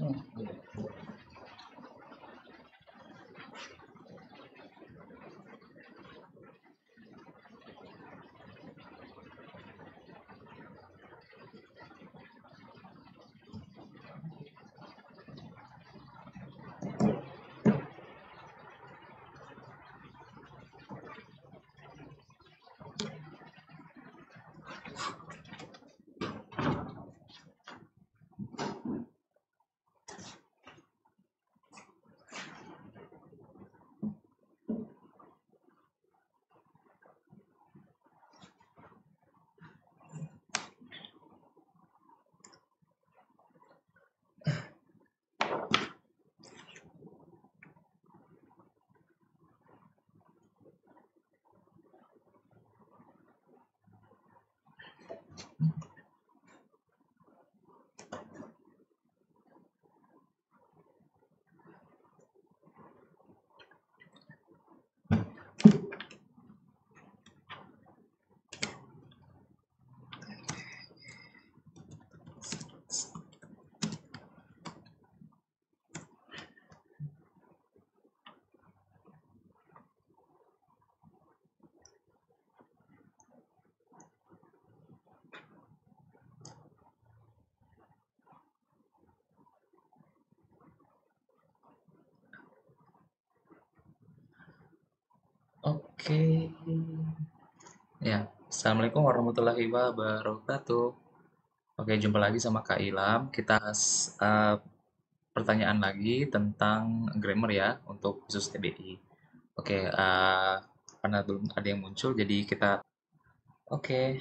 응. 네, Oke. Ya, Assalamualaikum warahmatullahi wabarakatuh. Oke, jumpa lagi sama Kak Ilham. Kita uh, pertanyaan lagi tentang grammar ya untuk khusus TBI. Oke, uh, karena belum ada yang muncul, jadi kita Oke.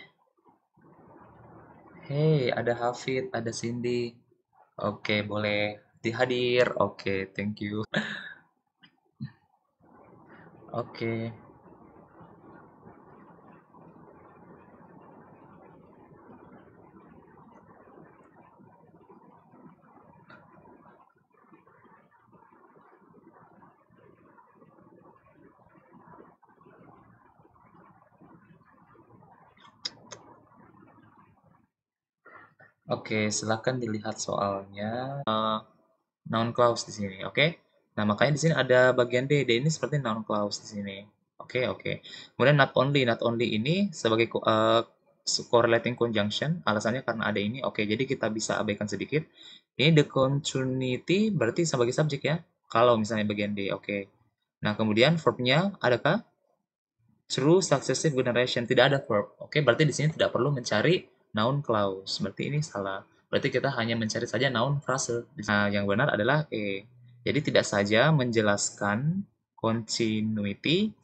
Hey, ada Hafid, ada Cindy. Oke, boleh dihadir. Oke, thank you. Oke. Oke, silahkan dilihat soalnya. Uh, noun clause di sini, oke? Okay? Nah, makanya di sini ada bagian D. D ini seperti noun clause di sini. Oke, okay, oke. Okay. Kemudian not only, not only ini sebagai uh, correlating conjunction, alasannya karena ada ini. Oke, okay, jadi kita bisa abaikan sedikit. Ini the continuity berarti sebagai subjek ya, kalau misalnya bagian D, oke. Okay. Nah, kemudian verbnya adakah? True successive generation, tidak ada verb. Oke, okay, berarti di sini tidak perlu mencari noun clause. Berarti ini salah. Berarti kita hanya mencari saja noun frase. Nah, yang benar adalah E. Jadi tidak saja menjelaskan continuity,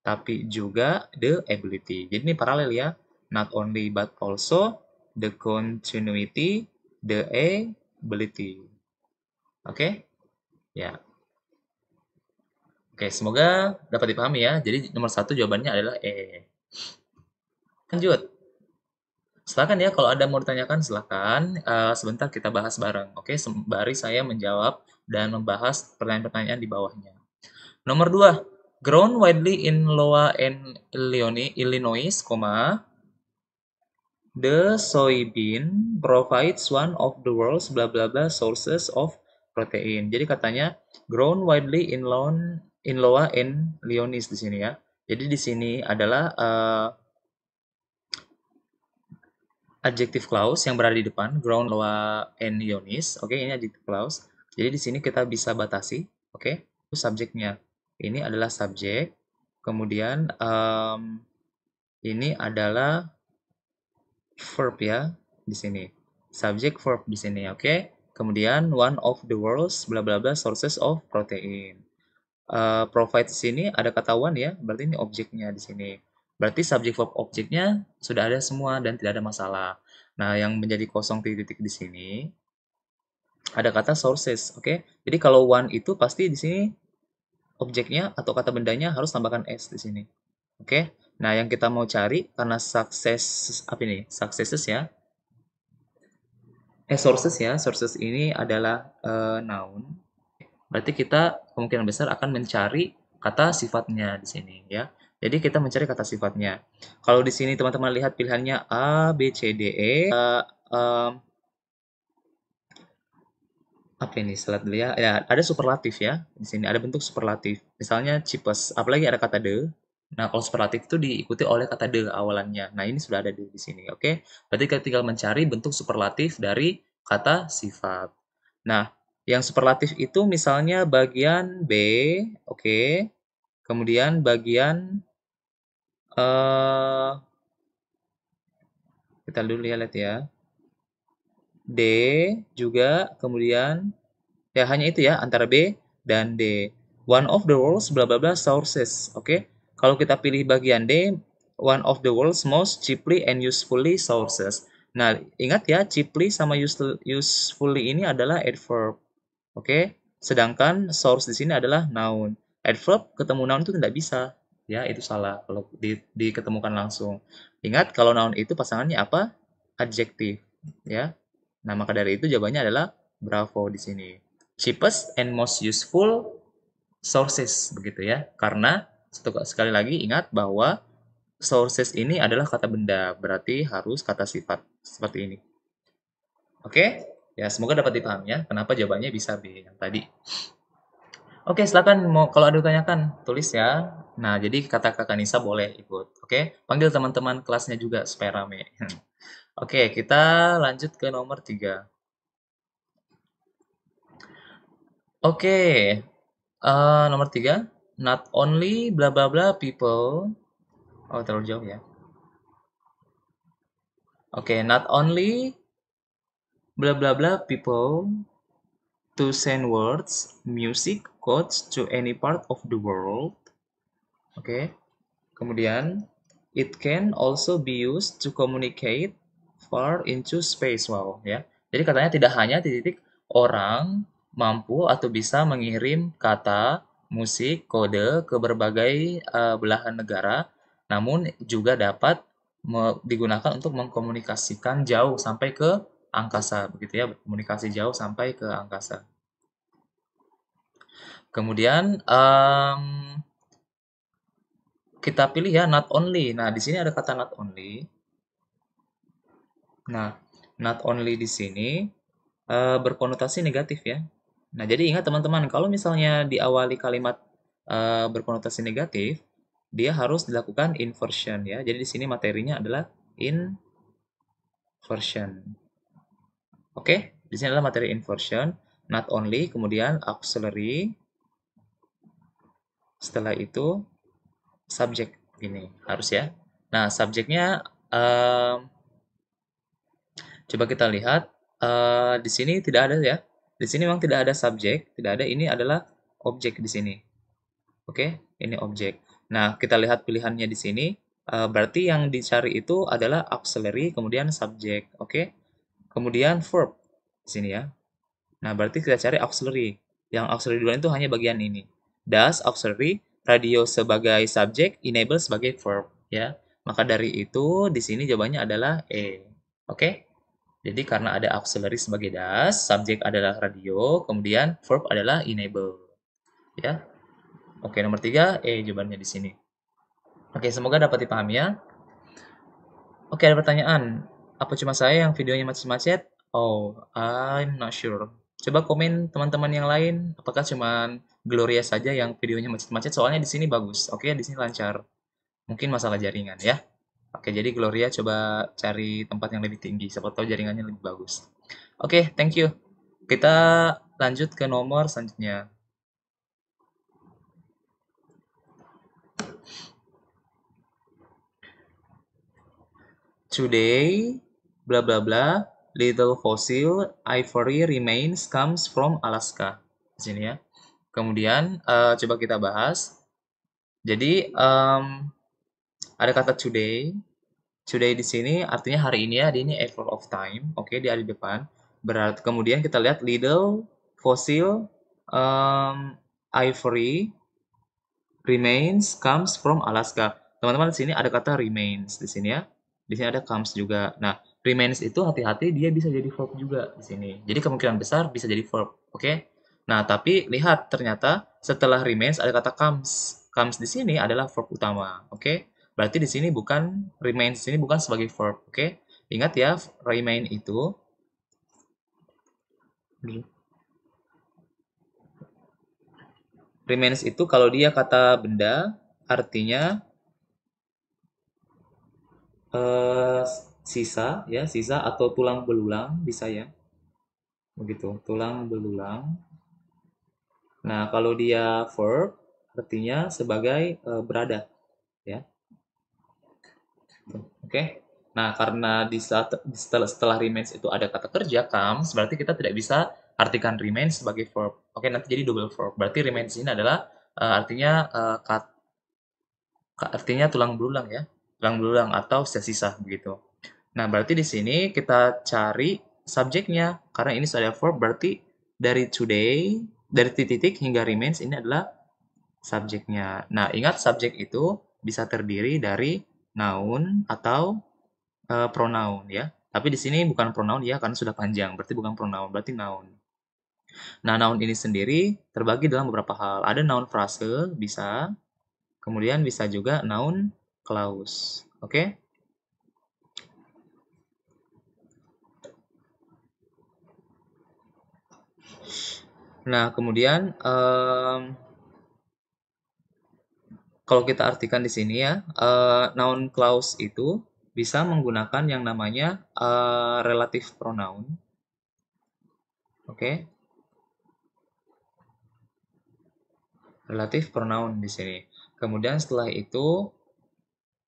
tapi juga the ability. Jadi ini paralel ya. Not only but also the continuity, the ability. Oke? Okay? Ya. Yeah. Oke, okay, semoga dapat dipahami ya. Jadi nomor satu jawabannya adalah E. Lanjut. Silakan ya, kalau ada mau ditanyakan silakan. Uh, sebentar kita bahas bareng. Oke, sembari saya menjawab dan membahas pertanyaan-pertanyaan di bawahnya. Nomor dua, grown widely in Iowa and Illinois, comma, the soybean provides one of the world's bla bla bla sources of protein. Jadi katanya grown widely in lawn in Iowa and Illinois di sini ya. Jadi di sini adalah uh, adjective clause yang berada di depan, ground law and ionis. Oke, okay, ini adjective clause. Jadi di sini kita bisa batasi, oke? Okay? Subjeknya. Ini adalah subjek. Kemudian um, ini adalah verb ya di sini. subject verb di sini, oke? Okay? Kemudian one of the world's bla bla bla sources of protein. Uh, eh, provide di sini ada kata one ya, berarti ini objeknya di sini. Berarti subjek verb objeknya sudah ada semua dan tidak ada masalah. Nah, yang menjadi kosong titik-titik di sini ada kata sources, oke? Okay? Jadi kalau one itu pasti di sini objeknya atau kata bendanya harus tambahkan s di sini. Oke? Okay? Nah, yang kita mau cari karena success apa ini? Successes ya. Eh sources ya, sources ini adalah uh, noun. Berarti kita kemungkinan besar akan mencari kata sifatnya di sini ya. Jadi kita mencari kata sifatnya. Kalau di sini teman-teman lihat pilihannya A, B, C, D, E. Uh, um, apa ini selat dulu ya. ya ada superlatif ya di sini ada bentuk superlatif misalnya cheapest apalagi ada kata the nah kalau superlatif itu diikuti oleh kata the awalannya nah ini sudah ada di, di sini oke berarti kita tinggal mencari bentuk superlatif dari kata sifat nah yang superlatif itu misalnya bagian b oke kemudian bagian Eh, kita dulu lihat ya D juga kemudian ya hanya itu ya antara B dan D one of the world's bla bla bla sources oke okay? kalau kita pilih bagian D one of the world's most cheaply and usefully sources nah ingat ya cheaply sama usefully ini adalah adverb oke okay? sedangkan source di sini adalah noun adverb ketemu noun itu tidak bisa ya itu salah kalau di, diketemukan langsung ingat kalau noun itu pasangannya apa adjektif ya nah maka dari itu jawabannya adalah bravo di sini cheapest and most useful sources begitu ya karena sekali lagi ingat bahwa sources ini adalah kata benda berarti harus kata sifat seperti ini oke ya semoga dapat dipahami ya kenapa jawabannya bisa B yang tadi Oke, silakan mau kalau ada tanyakan tulis ya. Nah, jadi kata Kakak Nisa boleh ikut. Oke, panggil teman-teman kelasnya juga supaya rame. Oke, kita lanjut ke nomor 3. Oke, uh, nomor 3. Not only bla bla bla people. Oh, terlalu jauh ya. Oke, not only bla bla bla people to send words, music, to any part of the world. Oke. Okay. Kemudian it can also be used to communicate far into space. Wow, ya. Jadi katanya tidak hanya titik-titik orang mampu atau bisa mengirim kata, musik, kode ke berbagai uh, belahan negara, namun juga dapat digunakan untuk mengkomunikasikan jauh sampai ke angkasa begitu ya, komunikasi jauh sampai ke angkasa. Kemudian um, kita pilih ya not only. Nah, di sini ada kata not only. Nah, not only di sini uh, berkonotasi negatif ya. Nah, jadi ingat teman-teman, kalau misalnya diawali kalimat uh, berkonotasi negatif, dia harus dilakukan inversion ya. Jadi di sini materinya adalah inversion. Oke, okay? di sini adalah materi inversion, not only, kemudian auxiliary, setelah itu subjek ini harus ya. Nah, subjeknya um, coba kita lihat uh, di sini tidak ada ya. Di sini memang tidak ada subjek, tidak ada ini adalah objek di sini. Oke, okay? ini objek. Nah, kita lihat pilihannya di sini. Uh, berarti yang dicari itu adalah auxiliary, kemudian subjek. Oke, okay? kemudian verb di sini ya. Nah, berarti kita cari auxiliary. Yang auxiliary duluan itu hanya bagian ini does auxiliary radio sebagai subjek, enable sebagai verb ya maka dari itu di sini jawabannya adalah E oke jadi karena ada auxiliary sebagai das subjek adalah radio kemudian verb adalah enable ya oke nomor tiga E jawabannya di sini oke semoga dapat dipahami ya oke ada pertanyaan apa cuma saya yang videonya macet-macet oh I'm not sure coba komen teman-teman yang lain apakah cuma Gloria saja yang videonya macet-macet soalnya di sini bagus. Oke, di sini lancar. Mungkin masalah jaringan ya. Oke, jadi Gloria coba cari tempat yang lebih tinggi. Siapa tahu jaringannya lebih bagus. Oke, thank you. Kita lanjut ke nomor selanjutnya. Today, bla bla bla, little fossil ivory e remains comes from Alaska. Di sini ya. Kemudian uh, coba kita bahas. Jadi um, ada kata today. Today di sini artinya hari ini ya, Di ini effort of time. Oke, okay, dia ada di depan. Berarti kemudian kita lihat little Fossil, um, Ivory, Remains, comes from Alaska. Teman-teman di sini ada kata remains di sini ya. Di sini ada comes juga. Nah, remains itu hati-hati dia bisa jadi verb juga di sini. Jadi kemungkinan besar bisa jadi verb, oke? Okay? Nah, tapi lihat ternyata setelah remains ada kata comes. Comes di sini adalah verb utama, oke? Okay? Berarti di sini bukan remains di sini bukan sebagai verb, oke? Okay? Ingat ya, remain itu remains itu kalau dia kata benda artinya uh, sisa ya, sisa atau tulang belulang bisa ya. Begitu, tulang belulang Nah, kalau dia verb artinya sebagai uh, berada ya. Oke. Okay. Nah, karena di setelah, setelah remains itu ada kata kerja comes, berarti kita tidak bisa artikan remains sebagai verb. Oke, okay, nanti jadi double verb. Berarti remains ini adalah uh, artinya e, kat, artinya tulang belulang ya. Tulang belulang atau sisa-sisa begitu. Nah, berarti di sini kita cari subjeknya karena ini sudah verb berarti dari today dari titik-titik hingga remains ini adalah subjeknya. Nah, ingat subjek itu bisa terdiri dari noun atau e, pronoun ya. Tapi di sini bukan pronoun ya karena sudah panjang, berarti bukan pronoun, berarti noun. Nah, noun ini sendiri terbagi dalam beberapa hal. Ada noun frase bisa, kemudian bisa juga noun clause. Oke? Okay? Nah, kemudian um, kalau kita artikan di sini ya, uh, noun clause itu bisa menggunakan yang namanya uh, relative pronoun. Oke. Okay. Relative pronoun di sini. Kemudian setelah itu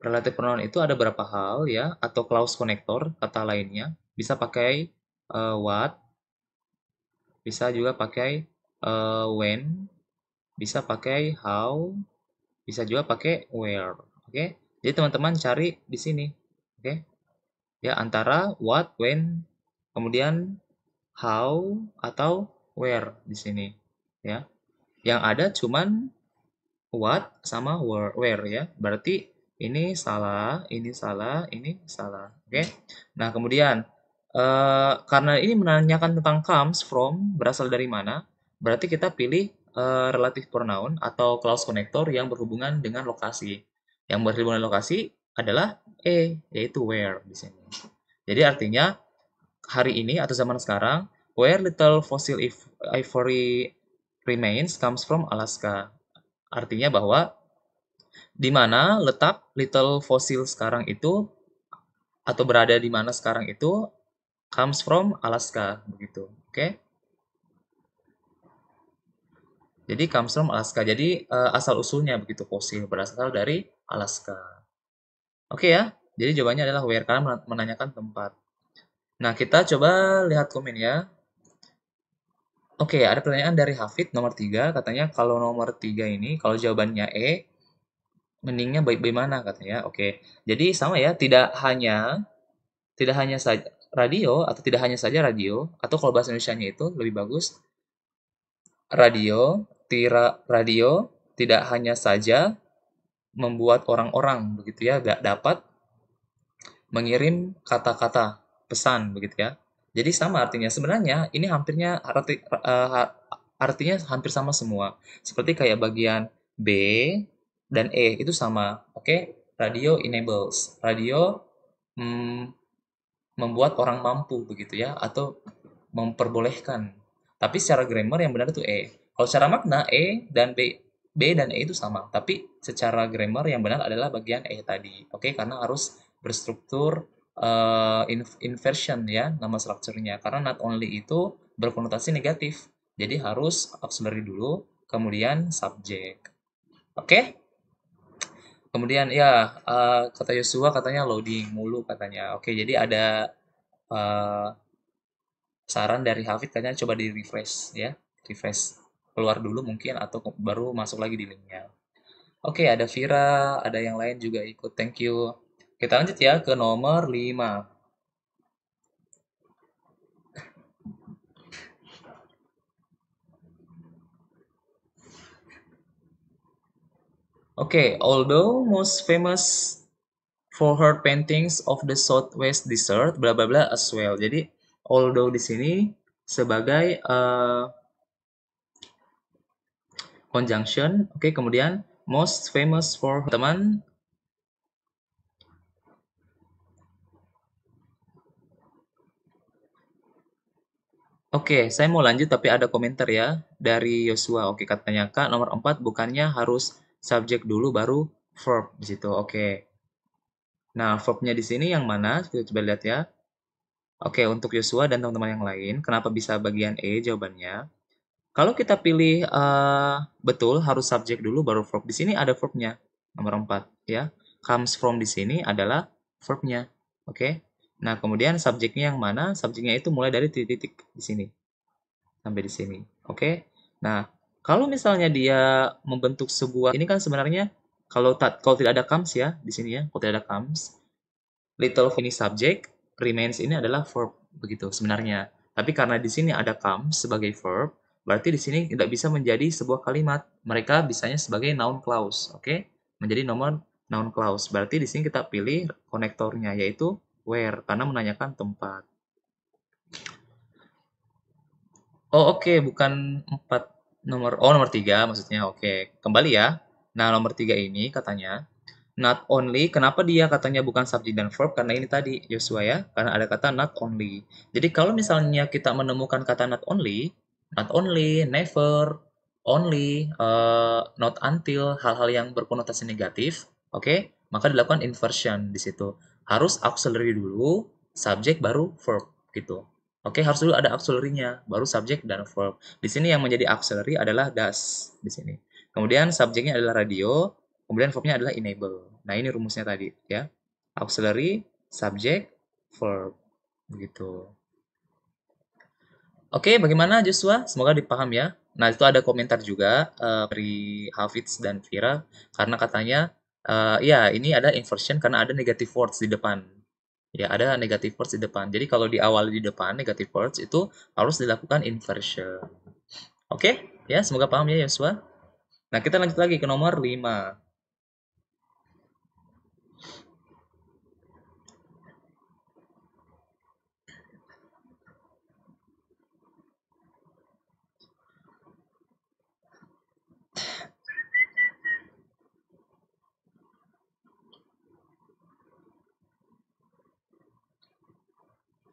relative pronoun itu ada berapa hal ya atau clause connector kata lainnya bisa pakai uh, what bisa juga pakai uh, when, bisa pakai how, bisa juga pakai where. Oke, okay? jadi teman-teman cari di sini. Oke, okay? ya antara what, when, kemudian how atau where di sini. Ya, yang ada cuman what sama where, where ya. Berarti ini salah, ini salah, ini salah. Oke. Okay? Nah, kemudian uh, karena ini menanyakan tentang comes from berasal dari mana, Berarti kita pilih uh, eh, relative pronoun atau clause connector yang berhubungan dengan lokasi. Yang berhubungan dengan lokasi adalah E, yaitu where di sini. Jadi artinya hari ini atau zaman sekarang, where little fossil ivory remains comes from Alaska. Artinya bahwa di mana letak little fossil sekarang itu atau berada di mana sekarang itu comes from Alaska begitu. Oke. Okay? Jadi comes from Alaska. Jadi uh, asal usulnya begitu fosil berasal dari Alaska. Oke okay, ya. Jadi jawabannya adalah where karena menanyakan tempat. Nah, kita coba lihat komen ya. Oke, okay, ada pertanyaan dari Hafid nomor 3 katanya kalau nomor 3 ini kalau jawabannya E mendingnya baik bagaimana katanya. Oke. Okay. Jadi sama ya, tidak hanya tidak hanya saja radio atau tidak hanya saja radio atau kalau bahasa Indonesia-nya itu lebih bagus radio tira radio tidak hanya saja membuat orang-orang begitu ya gak dapat mengirim kata-kata pesan begitu ya. Jadi sama artinya sebenarnya ini hampirnya arti, uh, artinya hampir sama semua. Seperti kayak bagian B dan E itu sama. Oke, okay? radio enables. Radio mm, membuat orang mampu begitu ya atau memperbolehkan. Tapi secara grammar yang benar itu E. Kalau secara makna E dan B B dan E itu sama, tapi secara grammar yang benar adalah bagian E tadi. Oke, okay? karena harus berstruktur uh, inversion ya nama strukturnya. Karena not only itu berkonotasi negatif. Jadi harus auxiliary dulu, kemudian subjek. Oke? Okay? Kemudian ya uh, kata Yosua katanya loading mulu katanya. Oke, okay, jadi ada uh, saran dari Hafid katanya coba di refresh ya, refresh keluar dulu mungkin atau baru masuk lagi di linknya. Oke, ada Vira, ada yang lain juga ikut. Thank you. Kita lanjut ya ke nomor 5. Okay, although most famous for her paintings of the Southwest Desert, bla bla bla as well. Jadi, although di sini sebagai uh, conjunction. Oke, okay, kemudian most famous for teman Oke, okay, saya mau lanjut tapi ada komentar ya dari Yosua. Oke, okay, katanya Kak, nomor 4 bukannya harus subjek dulu baru verb di situ. Oke. Okay. Nah, verbnya di sini yang mana? Kita coba lihat ya. Oke, untuk Yosua dan teman-teman yang lain, kenapa bisa bagian E jawabannya? Kalau kita pilih uh, betul harus subjek dulu baru verb. Di sini ada verbnya nomor 4 ya. Comes from di sini adalah verbnya. Oke. Okay? Nah, kemudian subjeknya yang mana? Subjeknya itu mulai dari titik-titik di sini. Sampai di sini. Oke. Okay? Nah, kalau misalnya dia membentuk sebuah ini kan sebenarnya kalau tak kalau tidak ada comes ya di sini ya, kalau tidak ada comes little finish subject remains ini adalah verb begitu sebenarnya. Tapi karena di sini ada comes sebagai verb, Berarti di sini tidak bisa menjadi sebuah kalimat. Mereka bisanya sebagai noun clause, oke? Okay? Menjadi nomor noun clause. Berarti di sini kita pilih konektornya yaitu where karena menanyakan tempat. Oh, oke, okay, bukan 4 nomor oh nomor 3 maksudnya. Oke, okay. kembali ya. Nah, nomor 3 ini katanya not only kenapa dia katanya bukan subject dan verb karena ini tadi Joshua ya karena ada kata not only jadi kalau misalnya kita menemukan kata not only not only, never, only, uh, not until, hal-hal yang berkonotasi negatif, oke? Okay? Maka dilakukan inversion di situ. Harus auxiliary dulu, subjek baru verb gitu. Oke, okay? harus dulu ada auxiliary-nya, baru subjek dan verb. Di sini yang menjadi auxiliary adalah das di sini. Kemudian subjeknya adalah radio, kemudian verbnya adalah enable. Nah, ini rumusnya tadi ya. Auxiliary, subjek, verb. Begitu. Oke, bagaimana Joshua? Semoga dipaham ya. Nah, itu ada komentar juga uh, dari Hafiz dan Fira karena katanya uh, ya ini ada inversion karena ada negative words di depan. Ya, ada negative words di depan. Jadi kalau di awal di depan negative words itu harus dilakukan inversion. Oke, ya semoga paham ya Joshua. Nah, kita lanjut lagi ke nomor 5.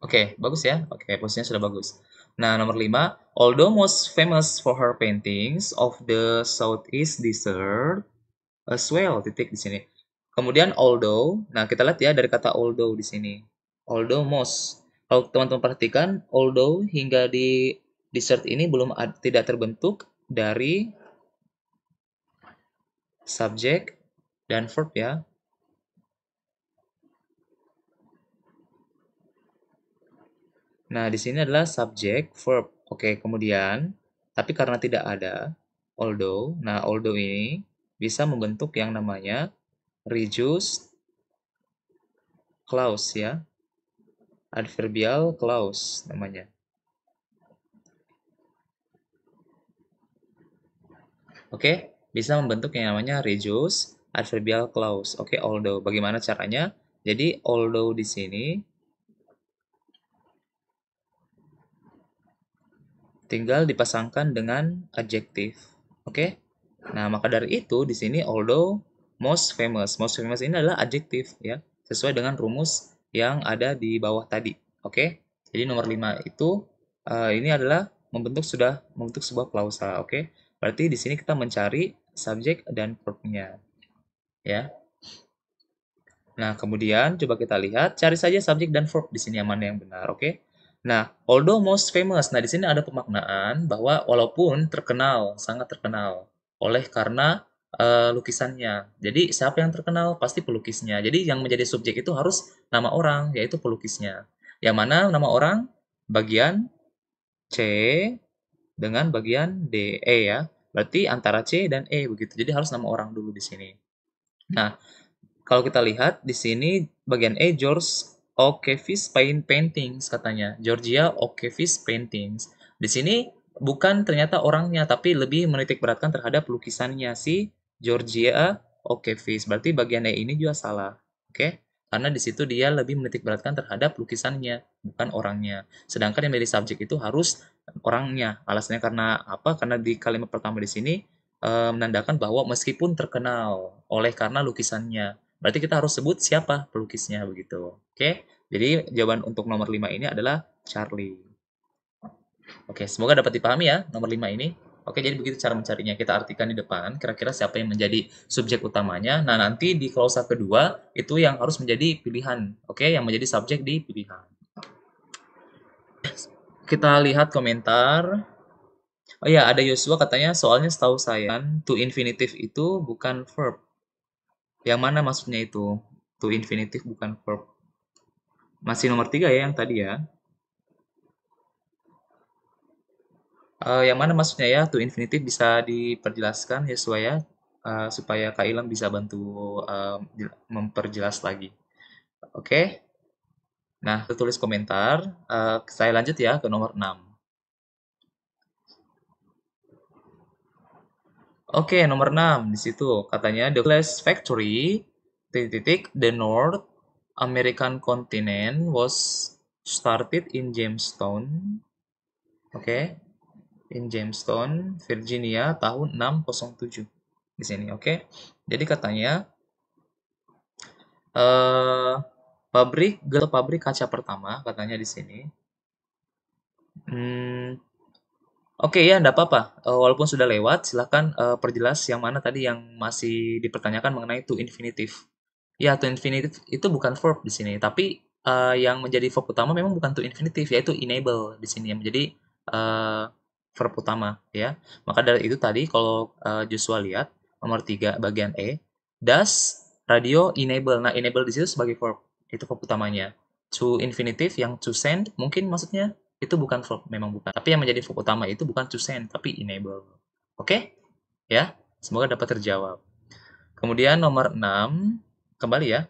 Oke, okay, bagus ya. Oke, okay, posisinya sudah bagus. Nah, nomor 5, although most famous for her paintings of the Southeast desert as well, titik di sini. Kemudian although, nah kita lihat ya dari kata although di sini. Although most. Kalau teman-teman perhatikan, although hingga di desert ini belum ad, tidak terbentuk dari subjek dan verb ya. Nah, di sini adalah subject verb. Oke, kemudian, tapi karena tidak ada, although. Nah, although ini bisa membentuk yang namanya reduced clause ya. Adverbial clause namanya. Oke, bisa membentuk yang namanya reduced adverbial clause. Oke, although. Bagaimana caranya? Jadi, although di sini tinggal dipasangkan dengan adjektif. Oke? Okay? Nah, maka dari itu di sini although most famous. Most famous ini adalah adjektif ya, sesuai dengan rumus yang ada di bawah tadi. Oke? Okay? Jadi nomor 5 itu uh, ini adalah membentuk sudah membentuk sebuah klausa, oke? Okay? Berarti di sini kita mencari subjek dan verbnya. Ya. Nah, kemudian coba kita lihat cari saja subjek dan verb di sini yang mana yang benar, oke? Okay? Nah, although most famous, nah di sini ada pemaknaan bahwa walaupun terkenal, sangat terkenal oleh karena uh, lukisannya. Jadi siapa yang terkenal pasti pelukisnya. Jadi yang menjadi subjek itu harus nama orang, yaitu pelukisnya. Yang mana nama orang bagian C dengan bagian D, E ya. Berarti antara C dan E begitu. Jadi harus nama orang dulu di sini. Nah, kalau kita lihat di sini bagian E George Paint Paintings katanya. Georgia O'Keeffe's Paintings. Di sini bukan ternyata orangnya, tapi lebih menitik beratkan terhadap lukisannya si Georgia O'Keeffe's. Berarti bagian E ini juga salah. Oke? Okay? Karena di situ dia lebih menitik beratkan terhadap lukisannya, bukan orangnya. Sedangkan yang menjadi subjek itu harus orangnya. Alasannya karena apa? Karena di kalimat pertama di sini e, menandakan bahwa meskipun terkenal oleh karena lukisannya, Berarti kita harus sebut siapa pelukisnya begitu. Oke. Jadi jawaban untuk nomor 5 ini adalah Charlie. Oke, semoga dapat dipahami ya nomor 5 ini. Oke, jadi begitu cara mencarinya. Kita artikan di depan, kira-kira siapa yang menjadi subjek utamanya. Nah, nanti di klausa kedua, itu yang harus menjadi pilihan. Oke, yang menjadi subjek di pilihan. Kita lihat komentar. Oh ya, ada Yosua katanya, soalnya setahu saya, to infinitive itu bukan verb. Yang mana maksudnya itu? To infinitive bukan verb. Masih nomor tiga ya yang tadi ya. Uh, yang mana maksudnya ya? To infinitive bisa diperjelaskan ya sesuai ya. Uh, supaya Kak Ilham bisa bantu uh, memperjelas lagi. Oke. Okay? Nah, tertulis komentar. Uh, saya lanjut ya ke nomor 6. Oke, nomor 6 di situ katanya the glass factory titik titik the North American continent was started in Jamestown. Oke. Okay. In Jamestown, Virginia tahun 607 di sini, oke? Okay? Jadi katanya uh, pabrik gel pabrik kaca pertama katanya di sini. Hmm, Oke ya, ndak apa-apa, Uh, walaupun sudah lewat, silahkan, uh, eh, perjelas yang mana tadi yang masih dipertanyakan mengenai to infinitive. Ya, to infinitive itu bukan verb di sini, tapi, uh, yang menjadi verb utama memang bukan to infinitive, yaitu enable di sini yang menjadi, uh, verb utama ya. Maka dari itu tadi kalau, uh, Joshua lihat nomor 3 bagian E, does radio enable. Nah, enable di situ sebagai verb, itu verb utamanya. To infinitive yang to send mungkin maksudnya? itu bukan verb memang bukan tapi yang menjadi verb utama itu bukan to send tapi enable oke okay? ya semoga dapat terjawab kemudian nomor 6 kembali ya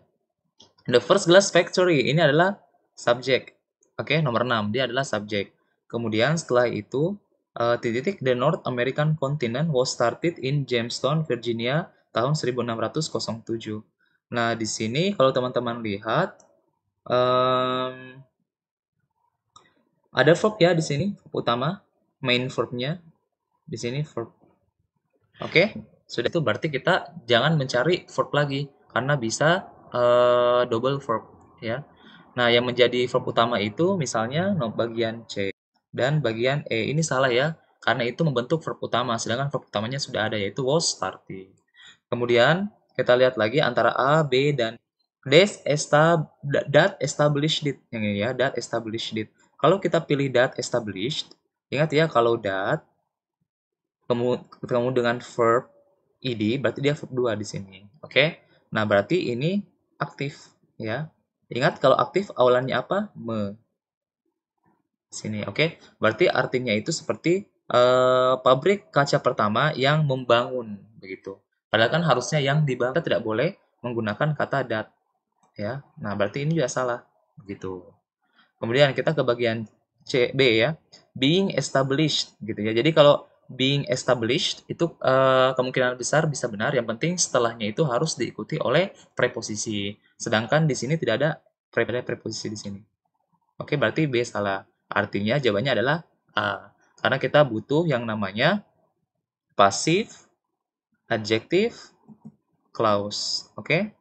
the first glass factory ini adalah subjek oke okay? nomor 6 dia adalah subjek kemudian setelah itu uh, eh, titik the North American continent was started in Jamestown Virginia tahun 1607 nah di sini kalau teman-teman lihat um, ada verb ya di sini, verb utama, main verbnya. Di sini verb. Oke, okay? sudah itu berarti kita jangan mencari verb lagi karena bisa uh, double verb ya. Nah, yang menjadi verb utama itu misalnya no, bagian C dan bagian E. Ini salah ya, karena itu membentuk verb utama sedangkan verb utamanya sudah ada yaitu was starting. Kemudian kita lihat lagi antara A, B dan Des estab that established it yang ini ya that established it kalau kita pilih dat established, ingat ya kalau dat ketemu dengan verb id berarti dia verb 2 di sini. Oke. Okay? Nah, berarti ini aktif ya. Ingat kalau aktif awalannya apa? Me. Sini, oke. Okay? Berarti artinya itu seperti uh, pabrik kaca pertama yang membangun begitu. Padahal kan harusnya yang dibangun kita tidak boleh menggunakan kata dat ya. Nah, berarti ini juga salah begitu. Kemudian kita ke bagian C B ya, being established gitu ya. Jadi kalau being established itu uh, kemungkinan besar bisa benar. Yang penting setelahnya itu harus diikuti oleh preposisi. Sedangkan di sini tidak ada preposisi di sini. Oke, berarti B salah. Artinya jawabannya adalah A. Karena kita butuh yang namanya pasif, adjektif, clause. Oke?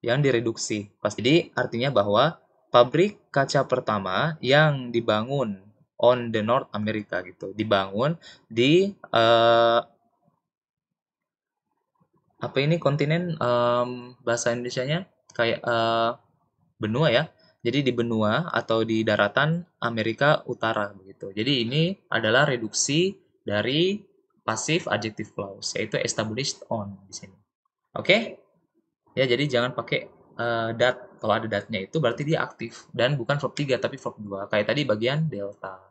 Yang direduksi. Jadi artinya bahwa pabrik kaca pertama yang dibangun on the North America gitu, dibangun di uh, apa ini kontinen um, bahasa nya kayak uh, benua ya. Jadi di benua atau di daratan Amerika Utara begitu. Jadi ini adalah reduksi dari pasif adjective clause yaitu established on di sini. Oke? Okay? Ya, jadi jangan pakai uh, eh, that kalau ada datanya itu berarti dia aktif dan bukan verb 3 tapi verb 2 kayak tadi bagian delta.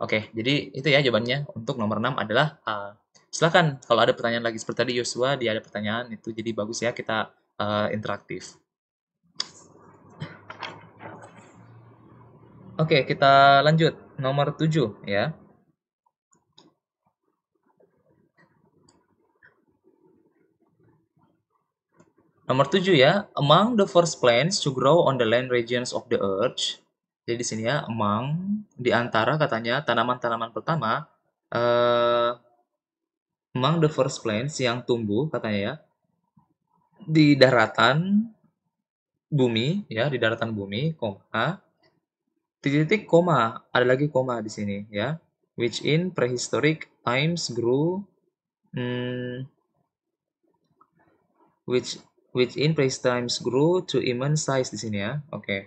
Oke, jadi itu ya jawabannya untuk nomor 6 adalah A. Silakan kalau ada pertanyaan lagi seperti tadi Yosua dia ada pertanyaan itu jadi bagus ya kita uh, interaktif. Oke, kita lanjut nomor 7 ya. Nomor tujuh ya, among the first plants to grow on the land regions of the earth. Jadi di sini ya, among di antara katanya tanaman-tanaman pertama uh, among the first plants yang tumbuh katanya ya di daratan bumi ya, di daratan bumi, koma titik koma, ada lagi koma di sini ya, which in prehistoric times grew hmm, which which in times grew to immense size di sini ya. Oke. Okay.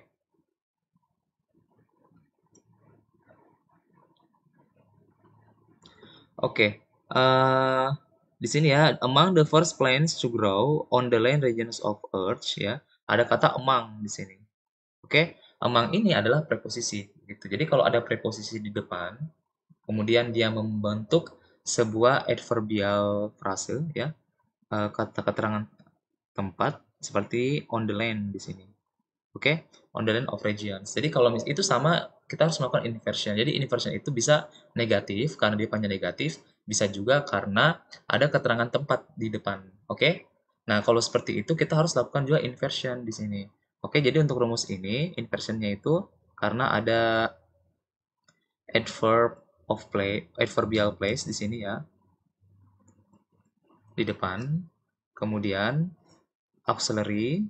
Oke. Okay. Uh, eh, di sini ya, among the first plants to grow on the land regions of earth ya. Ada kata among di sini. Oke. Okay? Among ini adalah preposisi gitu. Jadi kalau ada preposisi di depan, kemudian dia membentuk sebuah adverbial frase ya. Uh, eh, kata keterangan tempat seperti on the land di sini. Oke, okay? on the land of regions. Jadi kalau mis itu sama kita harus melakukan inversion. Jadi inversion itu bisa negatif karena dia panjang negatif, bisa juga karena ada keterangan tempat di depan. Oke. Okay? Nah, kalau seperti itu kita harus lakukan juga inversion di sini. Oke, okay? jadi untuk rumus ini inversionnya itu karena ada adverb of place, adverbial place di sini ya. Di depan. Kemudian auxiliary,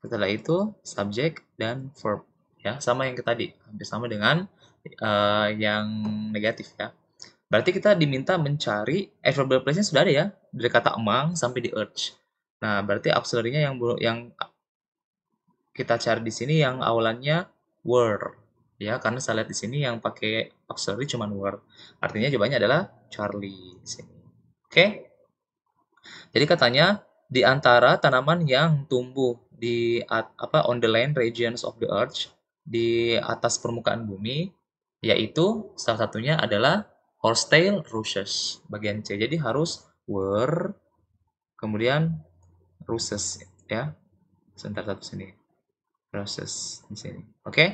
setelah itu subject dan verb ya sama yang tadi hampir sama dengan uh, yang negatif ya berarti kita diminta mencari adverbial eh, place-nya sudah ada ya dari kata emang sampai di urge nah berarti auxiliary-nya yang yang kita cari di sini yang awalannya were ya karena saya lihat di sini yang pakai auxiliary cuma were artinya jawabannya adalah Charlie oke okay? Jadi katanya di antara tanaman yang tumbuh di at, apa on the land regions of the earth di atas permukaan bumi yaitu salah satunya adalah horsetail rushes bagian C. Jadi harus were kemudian rushes ya. Sebentar satu sini. Rushes di sini. Oke. Okay?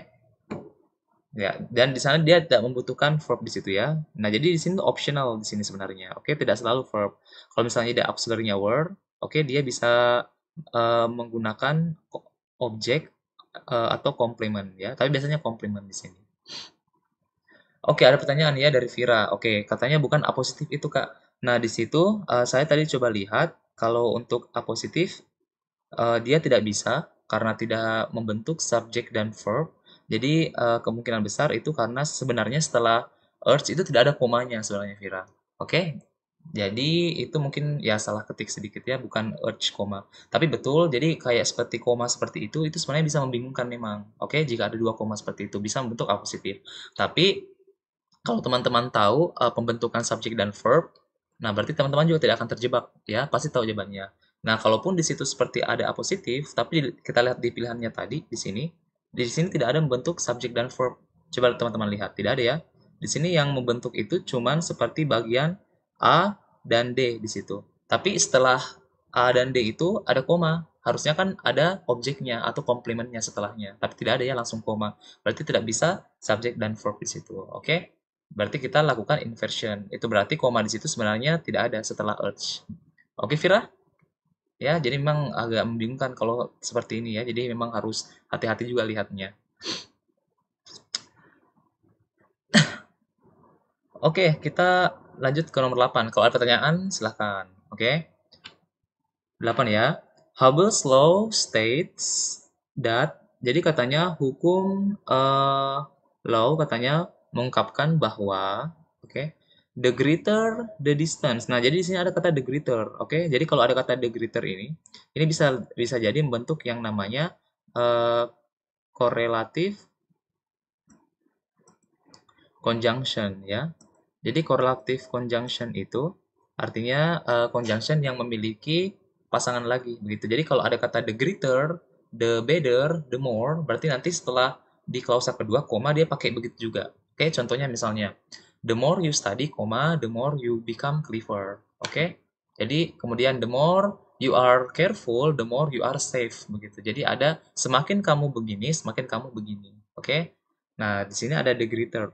Ya, dan di sana dia tidak membutuhkan verb di situ ya. Nah, jadi di sini optional di sini sebenarnya. Oke, tidak selalu verb. Kalau misalnya ada auxiliary were, oke dia bisa uh, menggunakan objek uh, eh, atau complement ya. Tapi biasanya complement di sini. Oke, ada pertanyaan ya dari Vira. Oke, katanya bukan apositif itu, Kak. Nah, di situ uh, saya tadi coba lihat kalau untuk apositif uh, dia tidak bisa karena tidak membentuk subjek dan verb jadi uh, kemungkinan besar itu karena sebenarnya setelah urge itu tidak ada komanya sebenarnya Vira. Oke? Okay? Jadi itu mungkin ya salah ketik sedikit ya, bukan urge koma. Tapi betul, jadi kayak seperti koma seperti itu, itu sebenarnya bisa membingungkan memang. Oke, okay? jika ada dua koma seperti itu, bisa membentuk akusatif. Tapi kalau teman-teman tahu uh, pembentukan subjek dan verb, nah berarti teman-teman juga tidak akan terjebak ya, pasti tahu jawabannya. Nah, kalaupun di situ seperti ada apositif, tapi kita lihat di pilihannya tadi di sini, di sini tidak ada membentuk subjek dan verb. Coba teman-teman lihat, tidak ada ya. Di sini yang membentuk itu cuma seperti bagian A dan D di situ. Tapi setelah A dan D itu ada koma. Harusnya kan ada objeknya atau komplementnya setelahnya. Tapi tidak ada ya langsung koma. Berarti tidak bisa subjek dan verb di situ. Oke? Okay? Berarti kita lakukan inversion. Itu berarti koma di situ sebenarnya tidak ada setelah urge. Oke, okay, Fira? ya jadi memang agak membingungkan kalau seperti ini ya jadi memang harus hati-hati juga lihatnya oke kita lanjut ke nomor 8 kalau ada pertanyaan silahkan oke okay? 8 ya Hubble's law states that jadi katanya hukum uh, law katanya mengungkapkan bahwa oke okay, the greater the distance. Nah, jadi di sini ada kata the greater, oke? Okay? Jadi kalau ada kata the greater ini, ini bisa bisa jadi membentuk yang namanya uh, eh, korelatif conjunction ya. Jadi korelatif conjunction itu artinya uh, conjunction yang memiliki pasangan lagi begitu. Jadi kalau ada kata the greater, the better, the more, berarti nanti setelah di klausa kedua koma dia pakai begitu juga. Oke, okay? contohnya misalnya the more you study, comma, the more you become clever. Oke? Okay? Jadi kemudian the more you are careful, the more you are safe begitu. Jadi ada semakin kamu begini, semakin kamu begini. Oke? Okay? Nah, di sini ada the greater.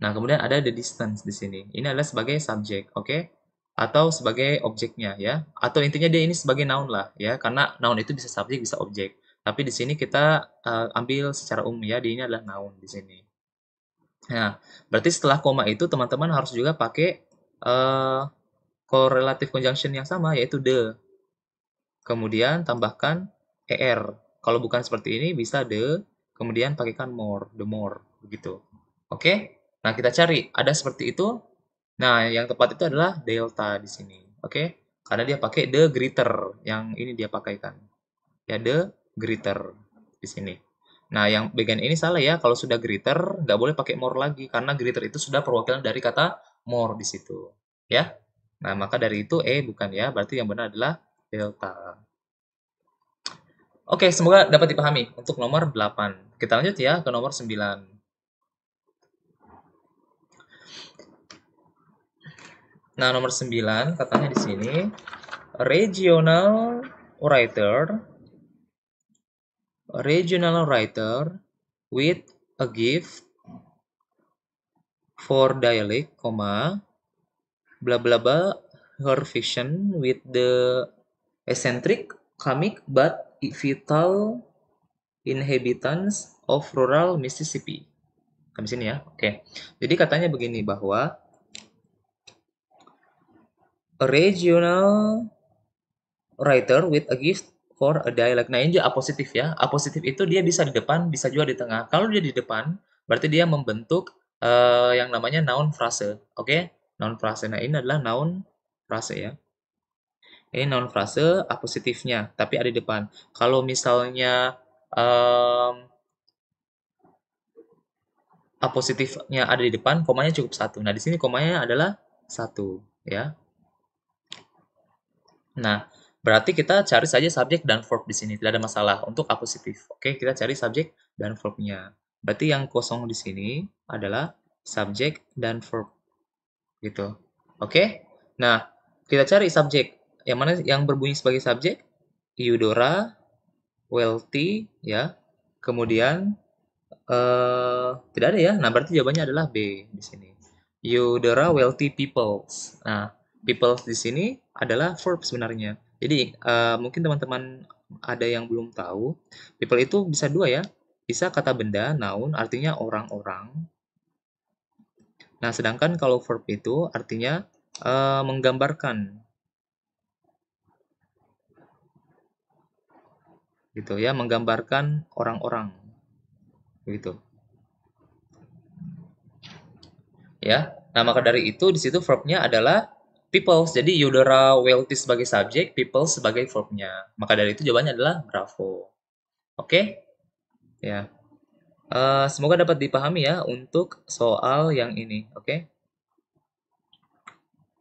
Nah, kemudian ada the distance di sini. Ini adalah sebagai subjek, oke? Okay? Atau sebagai objeknya ya. Atau intinya dia ini sebagai noun lah ya, karena noun itu bisa subjek, bisa objek. Tapi di sini kita uh, ambil secara umum ya, di ini adalah noun di sini. Nah, berarti setelah koma itu teman-teman harus juga pakai uh, eh, correlative conjunction yang sama yaitu the. Kemudian tambahkan er. Kalau bukan seperti ini bisa the, kemudian pakaikan more, the more, begitu. Oke? Okay? Nah, kita cari ada seperti itu. Nah, yang tepat itu adalah delta di sini. Oke? Okay? Karena dia pakai the greater yang ini dia pakaikan. Ya the greater di sini. Nah, yang bagian ini salah ya. Kalau sudah greater, nggak boleh pakai more lagi karena greater itu sudah perwakilan dari kata more di situ, ya. Nah, maka dari itu e bukan ya. Berarti yang benar adalah delta. Oke, semoga dapat dipahami untuk nomor 8. Kita lanjut ya ke nomor 9. Nah, nomor 9 katanya di sini regional writer regional writer with a gift for dialect, comma, bla bla bla, her fiction with the eccentric, comic, but vital inhabitants of rural Mississippi. Kami sini ya, oke. Okay. Jadi katanya begini bahwa a regional writer with a gift for a dialect. Nah, ini juga apositif ya. Apositif itu dia bisa di depan, bisa juga di tengah. Kalau dia di depan, berarti dia membentuk uh, yang namanya noun frase. Oke? Okay? Noun frase. Nah, ini adalah noun frase ya. Ini noun frase apositifnya, tapi ada di depan. Kalau misalnya um, apositifnya ada di depan, komanya cukup satu. Nah, di sini komanya adalah satu, ya. Nah, Berarti kita cari saja subjek dan verb di sini, tidak ada masalah untuk akusatif. Oke, kita cari subjek dan verbnya. Berarti yang kosong di sini adalah subjek dan verb. Gitu. Oke. Nah, kita cari subjek. Yang mana yang berbunyi sebagai subjek? Eudora, wealthy, ya. Kemudian uh, tidak ada ya. Nah, berarti jawabannya adalah B di sini. Eudora wealthy people Nah, people di sini adalah verb sebenarnya jadi uh, mungkin teman-teman ada yang belum tahu, people itu bisa dua ya. Bisa kata benda, noun, artinya orang-orang. Nah, sedangkan kalau verb itu artinya uh, menggambarkan. Gitu ya, menggambarkan orang-orang. Begitu. Ya. Nah, maka dari itu di situ verbnya adalah people. Jadi Yudora wealthy sebagai subjek, people sebagai verbnya. Maka dari itu jawabannya adalah bravo. Oke? Okay? Ya. Yeah. Uh, semoga dapat dipahami ya untuk soal yang ini, oke? Okay?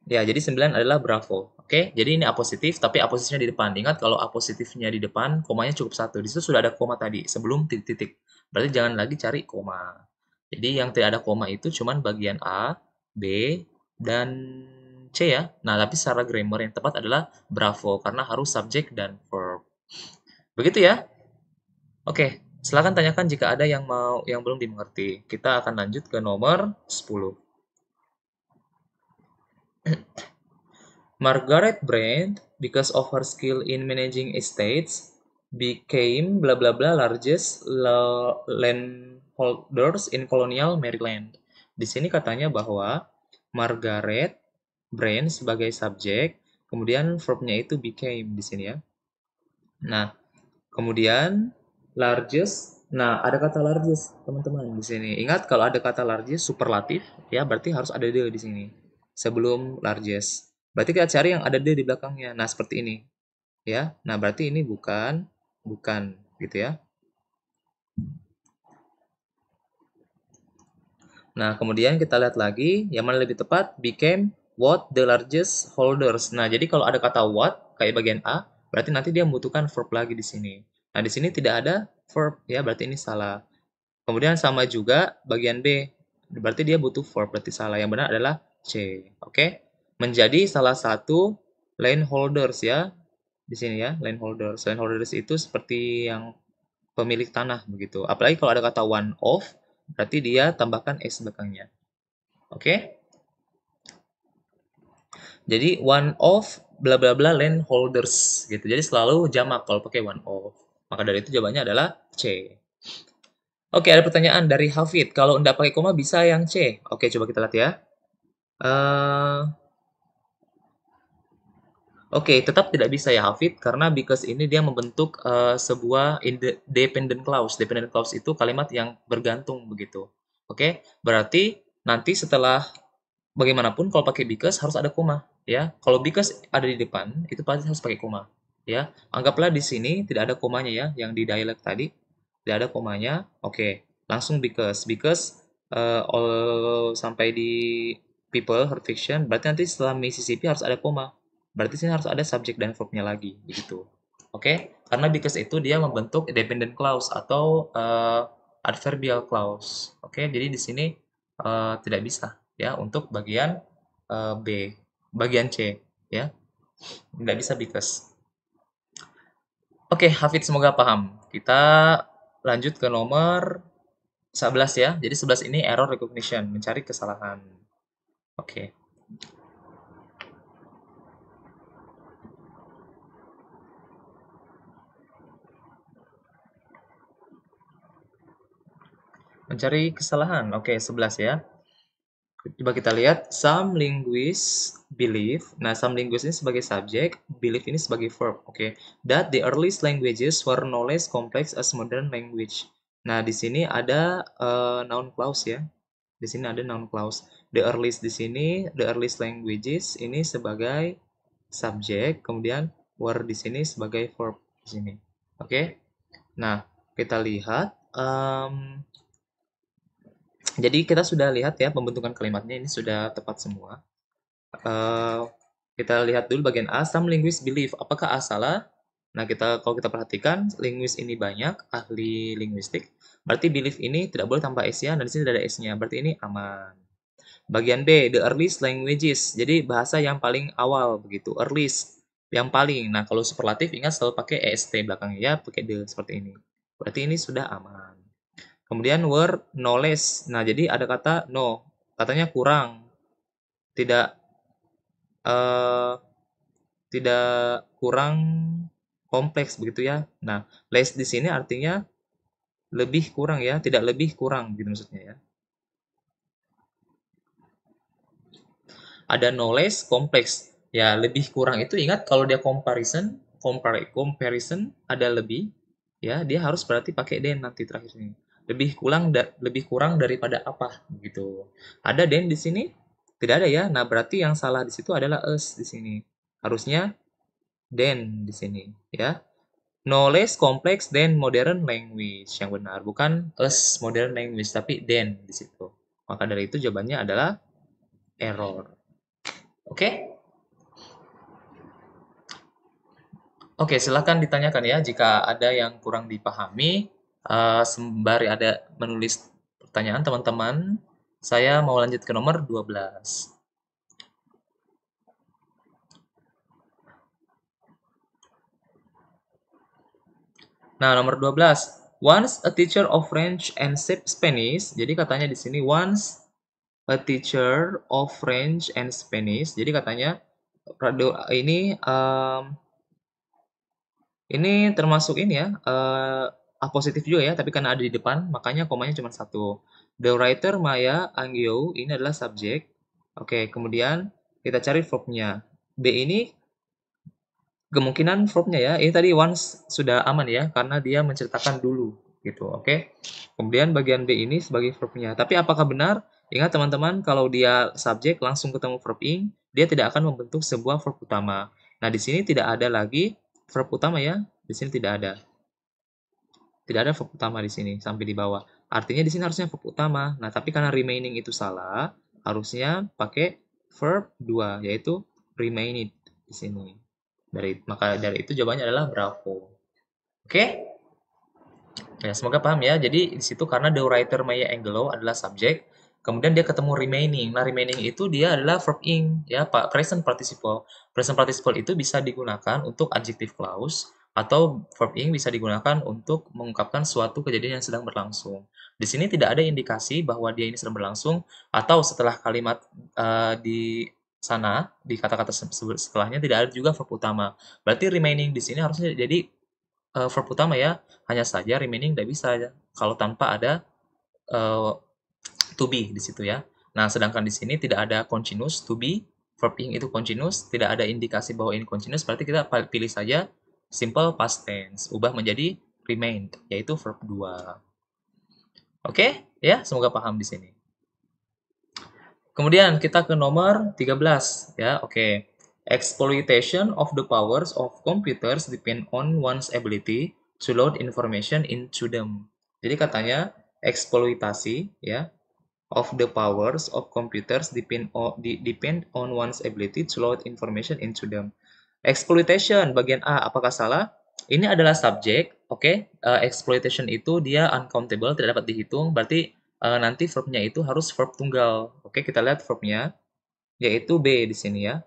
Ya, jadi 9 adalah bravo. Oke, okay? jadi ini apositif, tapi aposisinya di depan. Ingat kalau apositifnya di depan, komanya cukup satu. Di situ sudah ada koma tadi, sebelum titik-titik. Berarti jangan lagi cari koma. Jadi yang tidak ada koma itu cuman bagian A, B, dan C ya. Nah, tapi secara grammar yang tepat adalah bravo karena harus subjek dan verb. Begitu ya. Oke, silakan tanyakan jika ada yang mau yang belum dimengerti. Kita akan lanjut ke nomor 10. Margaret Brand, because of her skill in managing estates, became bla bla bla largest landholders in colonial Maryland. Di sini katanya bahwa Margaret brain sebagai subjek, kemudian verbnya itu became di sini ya. Nah, kemudian largest. Nah, ada kata largest, teman-teman, di sini. Ingat kalau ada kata largest superlatif, ya berarti harus ada dia di sini. Sebelum largest. Berarti kita cari yang ada dia di belakangnya. Nah, seperti ini. Ya. Nah, berarti ini bukan bukan gitu ya. Nah, kemudian kita lihat lagi yang mana lebih tepat became what the largest holders. Nah, jadi kalau ada kata what kayak bagian A, berarti nanti dia membutuhkan verb lagi di sini. Nah, di sini tidak ada verb ya, berarti ini salah. Kemudian sama juga bagian B, berarti dia butuh verb, berarti salah. Yang benar adalah C. Oke? Okay? Menjadi salah satu lane holders ya. Di sini ya, lane holders. Lane holders itu seperti yang pemilik tanah begitu. Apalagi kalau ada kata one of, berarti dia tambahkan s belakangnya. Oke? Okay? Jadi one of bla bla bla land holders gitu. Jadi selalu jamak kalau pakai one of. Maka dari itu jawabannya adalah C. Oke, ada pertanyaan dari Hafid. Kalau enggak pakai koma bisa yang C. Oke, coba kita lihat ya. Uh, Oke, tetap tidak bisa ya Hafid, karena because ini dia membentuk uh, sebuah independent clause. Dependent clause itu kalimat yang bergantung begitu. Oke, berarti nanti setelah bagaimanapun kalau pakai because harus ada koma ya. Kalau because ada di depan itu pasti harus pakai koma ya. Anggaplah di sini tidak ada komanya ya yang di dialog tadi. Tidak ada komanya. Oke, langsung because because uh, all, sampai di people her fiction berarti nanti setelah Mississippi harus ada koma. Berarti sini harus ada subject dan verbnya lagi begitu. Oke, karena because itu dia membentuk dependent clause atau uh, adverbial clause. Oke, jadi di sini uh, tidak bisa ya untuk bagian uh, B, bagian C ya. Nggak bisa because. Oke, Hafid semoga paham. Kita lanjut ke nomor 11 ya. Jadi 11 ini error recognition, mencari kesalahan. Oke. Mencari kesalahan. Oke, okay, 11 ya. Coba kita lihat, some linguists believe, nah some linguists ini sebagai subjek, believe ini sebagai verb, oke. Okay? That the earliest languages were no less complex as modern language. Nah, di sini ada uh, noun clause ya. Di sini ada noun clause. The earliest di sini, the earliest languages ini sebagai subjek, kemudian were di sini sebagai verb di sini. Oke. Okay? Nah, kita lihat um, jadi kita sudah lihat ya pembentukan kalimatnya ini sudah tepat semua. Uh, kita lihat dulu bagian A, some linguists believe. Apakah A salah? Nah, kita kalau kita perhatikan, linguist ini banyak, ahli linguistik. Berarti believe ini tidak boleh tanpa s ya. dan di sini tidak ada S-nya. Berarti ini aman. Bagian B, the earliest languages. Jadi, bahasa yang paling awal, begitu. Earliest, yang paling. Nah, kalau superlatif, ingat selalu pakai EST belakangnya, ya, pakai the, seperti ini. Berarti ini sudah aman. Kemudian were no less. Nah, jadi ada kata no, katanya kurang. Tidak uh, tidak kurang kompleks begitu ya. Nah, less di sini artinya lebih kurang ya, tidak lebih kurang gitu maksudnya ya. Ada no less kompleks. Ya, lebih kurang itu ingat kalau dia comparison, compare, comparison ada lebih, ya dia harus berarti pakai then nanti terakhirnya lebih kurang da lebih kurang daripada apa gitu. Ada den di sini? Tidak ada ya. Nah, berarti yang salah di situ adalah us di sini. Harusnya den di sini ya. No less complex than modern language yang benar, bukan us modern language tapi then di situ. Maka dari itu jawabannya adalah error. Oke? Okay? Oke, silahkan ditanyakan ya jika ada yang kurang dipahami Uh, sembari ada menulis pertanyaan teman-teman, saya mau lanjut ke nomor 12. Nah, nomor 12. Once a teacher of French and Spanish. Jadi katanya di sini once a teacher of French and Spanish. Jadi katanya ini um, ini termasuk ini ya uh, A ah, positif juga ya, tapi karena ada di depan, makanya komanya cuma satu. The writer Maya Anggio ini adalah subjek. Oke, kemudian kita cari verbnya. B ini kemungkinan verbnya ya. Ini tadi once sudah aman ya, karena dia menceritakan dulu gitu. Oke. Kemudian bagian B ini sebagai verbnya. Tapi apakah benar? Ingat teman-teman, kalau dia subjek langsung ketemu verb ing, dia tidak akan membentuk sebuah verb utama. Nah, di sini tidak ada lagi verb utama ya. Di sini tidak ada. Tidak ada verb utama di sini sampai di bawah. Artinya di sini harusnya verb utama. Nah, tapi karena remaining itu salah, harusnya pakai verb 2 yaitu remained di sini. Dari maka dari itu jawabannya adalah bravo. Oke? Okay? Ya, semoga paham ya. Jadi di situ karena the writer Maya Angelou adalah subjek, kemudian dia ketemu remaining. Nah, remaining itu dia adalah verb ing, ya, Pak, present participle. Present participle itu bisa digunakan untuk adjective clause atau verb ing bisa digunakan untuk mengungkapkan suatu kejadian yang sedang berlangsung. Di sini tidak ada indikasi bahwa dia ini sedang berlangsung atau setelah kalimat uh, di sana di kata-kata setelahnya tidak ada juga verb utama. Berarti remaining di sini harusnya jadi uh, verb utama ya. Hanya saja remaining tidak bisa ya. kalau tanpa ada uh, to be di situ ya. Nah, sedangkan di sini tidak ada continuous to be verb ing itu continuous, tidak ada indikasi bahwa ini continuous, berarti kita pilih saja simple past tense, ubah menjadi remained, yaitu verb 2. Oke, okay? ya, semoga paham di sini. Kemudian kita ke nomor 13, ya, oke. Okay. Exploitation of the powers of computers depend on one's ability to load information into them. Jadi katanya eksploitasi ya of the powers of computers depend on, depend on one's ability to load information into them. Exploitation bagian A apakah salah? Ini adalah subjek, oke? Okay? Uh, eh, exploitation itu dia uncountable, tidak dapat dihitung, berarti uh, nanti verbnya itu harus verb tunggal. Oke, okay, kita lihat verbnya yaitu B di sini ya.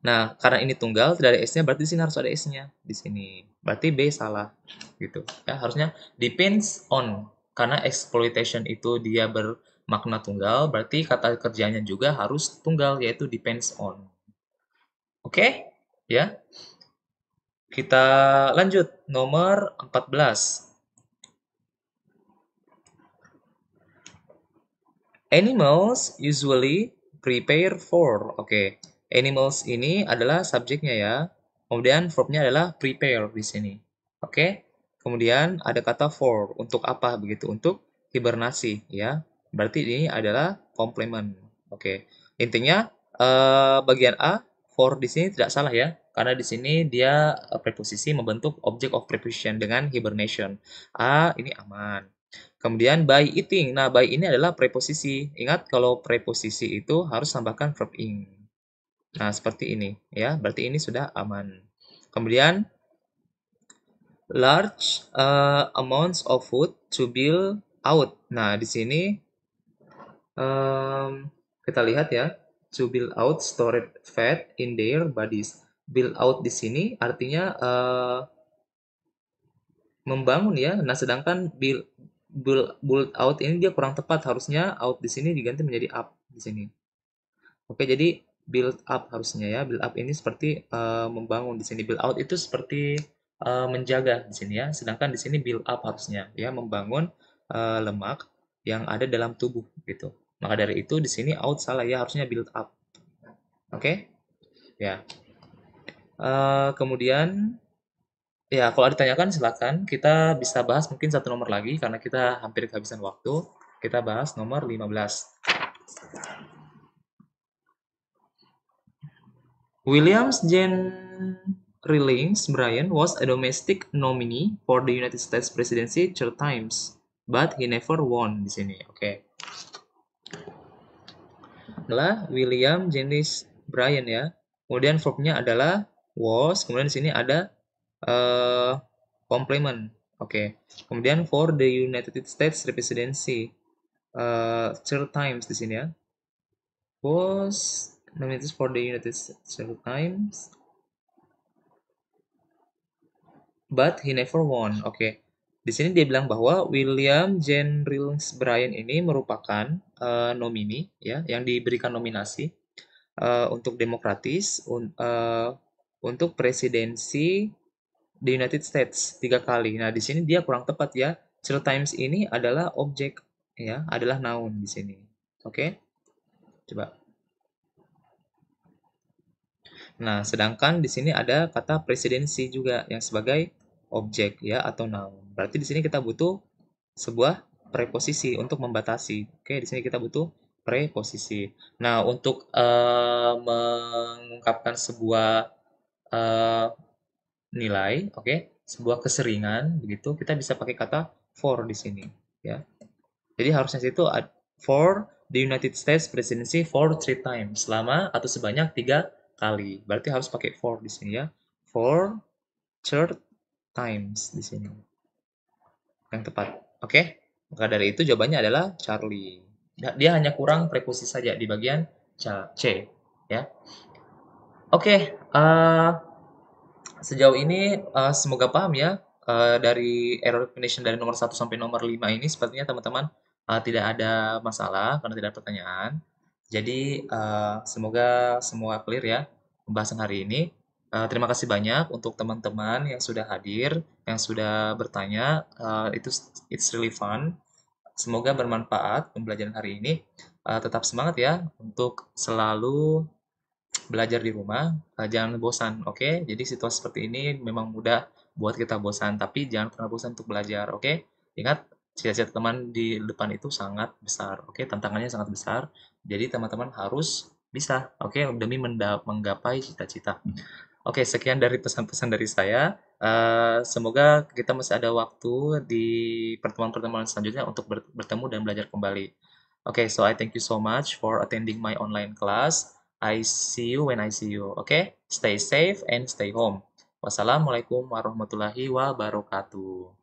Nah, karena ini tunggal, tidak ada S-nya, berarti di sini harus ada S-nya. Di sini. Berarti B salah. Gitu. Ya, harusnya depends on. Karena exploitation itu dia bermakna tunggal, berarti kata kerjanya juga harus tunggal, yaitu depends on. Oke? Ya. Kita lanjut nomor 14. Animals usually prepare for. Oke. Okay. Animals ini adalah subjeknya ya. Kemudian verbnya adalah prepare di sini. Oke. Okay. Kemudian ada kata for untuk apa begitu? Untuk hibernasi ya. Berarti ini adalah komplement. Oke. Okay. Intinya uh, bagian A for di sini tidak salah ya, karena di sini dia eh, preposisi membentuk object of preposition dengan hibernation. A ini aman. Kemudian by eating. Nah, by ini adalah preposisi. Ingat kalau preposisi itu harus tambahkan verb ing. Nah, seperti ini ya. Berarti ini sudah aman. Kemudian large uh, amounts of food to build out. Nah, di sini um, kita lihat ya to build out stored fat in their bodies. Build out di sini artinya uh, membangun ya. Nah, sedangkan build build, build out ini dia kurang tepat. Harusnya out di sini diganti menjadi up di sini. Oke, jadi build up harusnya ya. Build up ini seperti uh, membangun di sini. Build out itu seperti uh, menjaga di sini ya. Sedangkan di sini build up harusnya ya membangun uh, lemak yang ada dalam tubuh gitu. Maka dari itu di sini out salah ya harusnya build up. Oke? Okay? Ya. Uh, kemudian ya kalau ditanyakan silakan kita bisa bahas mungkin satu nomor lagi karena kita hampir kehabisan waktu. Kita bahas nomor 15. Williams Jen Rillings Bryan was a domestic nominee for the United States presidency three times, but he never won di sini. Oke. Okay adalah William jenis Brian ya. Kemudian verbnya adalah was, kemudian di sini ada uh, complement. Oke. Okay. Kemudian for the United States Presidency uh, third times di sini ya. Was nominated for the United States third times. But he never won. Oke. Okay. Di sini dia bilang bahwa William J. Bryan ini merupakan uh, nomini ya yang diberikan nominasi uh, untuk demokratis un, uh, untuk presidensi di United States tiga kali. Nah di sini dia kurang tepat ya. Zero times ini adalah objek ya adalah noun di sini. Oke, okay? coba. Nah sedangkan di sini ada kata presidensi juga yang sebagai objek ya atau noun. Berarti di sini kita butuh sebuah preposisi untuk membatasi. Oke, di sini kita butuh preposisi. Nah, untuk uh, mengungkapkan sebuah uh, nilai, oke, okay, sebuah keseringan begitu, kita bisa pakai kata for di sini, ya. Jadi harusnya situ for the United States presidency for three times, selama atau sebanyak tiga kali. Berarti harus pakai for di sini ya. For third times di sini. Yang tepat. Oke? Okay? Maka dari itu jawabannya adalah Charlie. Dia hanya kurang preposisi saja di bagian C, ya. Oke, okay, uh, eh, sejauh ini uh, semoga paham ya uh, dari error definition dari nomor 1 sampai nomor 5 ini sepertinya teman-teman uh, tidak ada masalah karena tidak ada pertanyaan. Jadi uh, semoga semua clear ya pembahasan hari ini. Uh, terima kasih banyak untuk teman-teman yang sudah hadir, yang sudah bertanya. Uh, itu it's really fun. Semoga bermanfaat pembelajaran hari ini. Uh, tetap semangat ya untuk selalu belajar di rumah. Uh, jangan bosan, oke? Okay? Jadi situasi seperti ini memang mudah buat kita bosan, tapi jangan pernah bosan untuk belajar, oke? Okay? Ingat cita-cita teman di depan itu sangat besar, oke? Okay? Tantangannya sangat besar. Jadi teman-teman harus bisa, oke, okay? demi menggapai cita-cita. Oke, sekian dari pesan-pesan dari saya. Uh, semoga kita masih ada waktu di pertemuan-pertemuan selanjutnya untuk ber bertemu dan belajar kembali. Oke, okay, so I thank you so much for attending my online class. I see you when I see you. Oke, okay? stay safe and stay home. Wassalamualaikum warahmatullahi wabarakatuh.